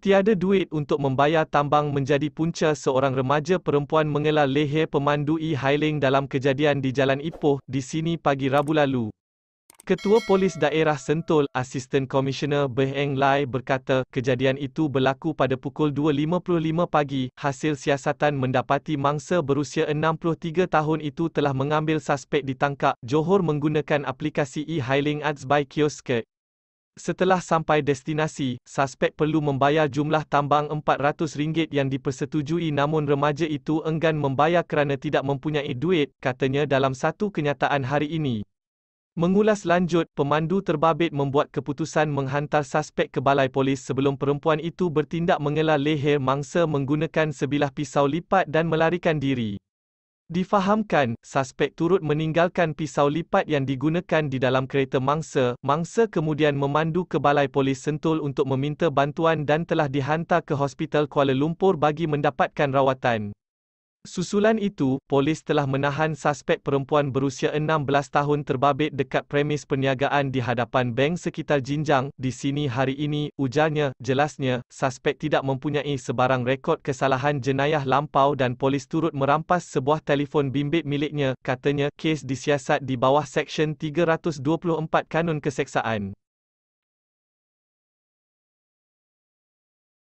Tiada duit untuk membayar tambang menjadi punca seorang remaja perempuan mengelah leher pemandu E. Hailing dalam kejadian di Jalan Ipoh di sini pagi Rabu lalu. Ketua Polis Daerah Sentul, Assistant Commissioner Beheng Lai berkata, kejadian itu berlaku pada pukul 2.55 pagi. Hasil siasatan mendapati mangsa berusia 63 tahun itu telah mengambil suspek ditangkap. Johor menggunakan aplikasi e-hailing ads by Kiosk. Setelah sampai destinasi, suspek perlu membayar jumlah tambang RM400 yang dipersetujui namun remaja itu enggan membayar kerana tidak mempunyai duit, katanya dalam satu kenyataan hari ini. Mengulas lanjut, pemandu terbabit membuat keputusan menghantar suspek ke balai polis sebelum perempuan itu bertindak mengelah leher mangsa menggunakan sebilah pisau lipat dan melarikan diri. Difahamkan, suspek turut meninggalkan pisau lipat yang digunakan di dalam kereta mangsa. Mangsa kemudian memandu ke balai polis Sentul untuk meminta bantuan dan telah dihantar ke hospital Kuala Lumpur bagi mendapatkan rawatan. Susulan itu, polis telah menahan suspek perempuan berusia 16 tahun terbabit dekat premis perniagaan di hadapan bank sekitar Jinjang, di sini hari ini, ujarnya, jelasnya, suspek tidak mempunyai sebarang rekod kesalahan jenayah lampau dan polis turut merampas sebuah telefon bimbit miliknya, katanya, kes disiasat di bawah Seksyen 324 Kanun Keseksaan.